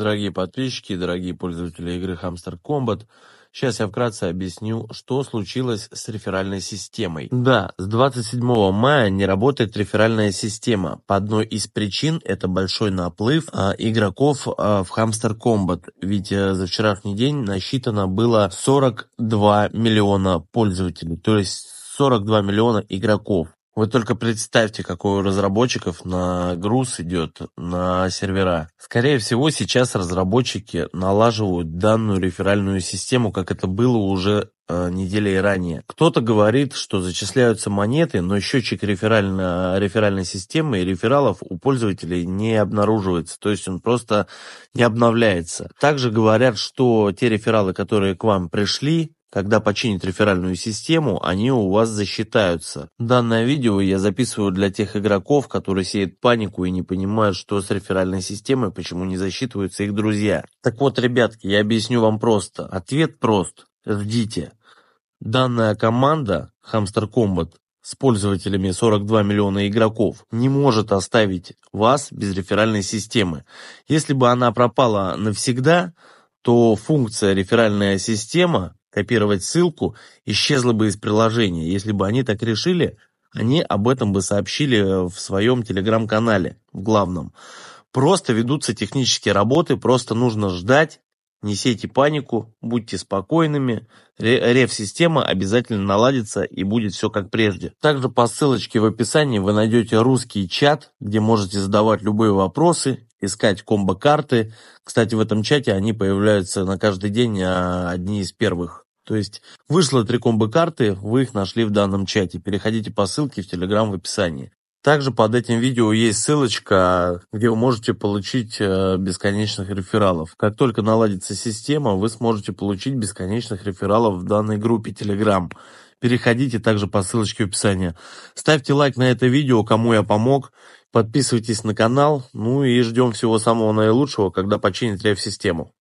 Дорогие подписчики, дорогие пользователи игры Hamster Combat, сейчас я вкратце объясню, что случилось с реферальной системой. Да, с 27 мая не работает реферальная система. По одной из причин это большой наплыв а, игроков а, в Hamster Combat, ведь а, за вчерашний день насчитано было 42 миллиона пользователей, то есть 42 миллиона игроков. Вы только представьте, какой у разработчиков нагруз идет на сервера. Скорее всего, сейчас разработчики налаживают данную реферальную систему, как это было уже э, неделей ранее. Кто-то говорит, что зачисляются монеты, но счетчик реферально, реферальной системы и рефералов у пользователей не обнаруживается, то есть он просто не обновляется. Также говорят, что те рефералы, которые к вам пришли, когда починят реферальную систему, они у вас засчитаются. Данное видео я записываю для тех игроков, которые сеют панику и не понимают, что с реферальной системой, почему не засчитываются их друзья. Так вот, ребятки, я объясню вам просто. Ответ прост. Ждите. Данная команда, Hamster Combat, с пользователями 42 миллиона игроков не может оставить вас без реферальной системы. Если бы она пропала навсегда, то функция реферальная система Копировать ссылку исчезло бы из приложения. Если бы они так решили, они об этом бы сообщили э, в своем телеграм-канале, в главном. Просто ведутся технические работы, просто нужно ждать, Не сейте панику, будьте спокойными, рев система обязательно наладится и будет все как прежде. Также по ссылочке в описании вы найдете русский чат, где можете задавать любые вопросы искать комбо-карты. Кстати, в этом чате они появляются на каждый день а, одни из первых. То есть вышло три комбо-карты, вы их нашли в данном чате. Переходите по ссылке в Телеграм в описании. Также под этим видео есть ссылочка, где вы можете получить э, бесконечных рефералов. Как только наладится система, вы сможете получить бесконечных рефералов в данной группе Telegram. Переходите также по ссылочке в описании. Ставьте лайк на это видео, кому я помог. Подписывайтесь на канал. Ну и ждем всего самого наилучшего, когда починит рев-систему.